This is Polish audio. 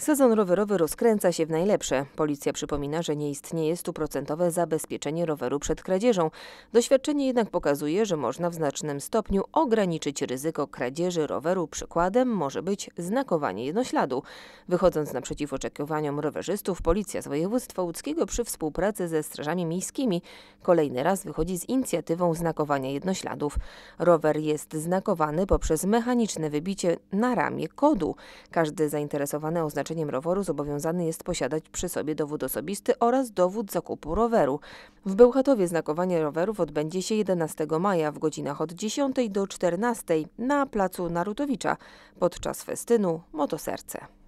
Sezon rowerowy rozkręca się w najlepsze. Policja przypomina, że nie istnieje stuprocentowe zabezpieczenie roweru przed kradzieżą. Doświadczenie jednak pokazuje, że można w znacznym stopniu ograniczyć ryzyko kradzieży roweru. Przykładem może być znakowanie jednośladu. Wychodząc naprzeciw oczekiwaniom rowerzystów, policja z województwa łódzkiego przy współpracy ze strażami miejskimi kolejny raz wychodzi z inicjatywą znakowania jednośladów. Rower jest znakowany poprzez mechaniczne wybicie na ramię kodu. Każdy zainteresowany oznacza roweru zobowiązany jest posiadać przy sobie dowód osobisty oraz dowód zakupu roweru. W Bełchatowie znakowanie rowerów odbędzie się 11 maja w godzinach od 10 do 14 na placu Narutowicza podczas festynu Motoserce.